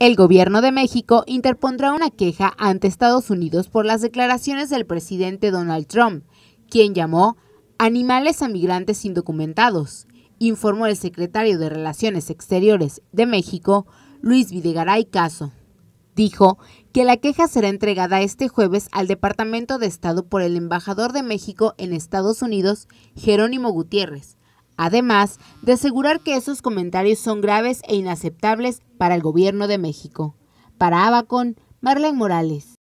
El gobierno de México interpondrá una queja ante Estados Unidos por las declaraciones del presidente Donald Trump, quien llamó animales a migrantes indocumentados, informó el secretario de Relaciones Exteriores de México, Luis Videgaray Caso. Dijo que la queja será entregada este jueves al Departamento de Estado por el embajador de México en Estados Unidos, Jerónimo Gutiérrez, además de asegurar que esos comentarios son graves e inaceptables para el gobierno de México. Para AvaCon, Marlene Morales.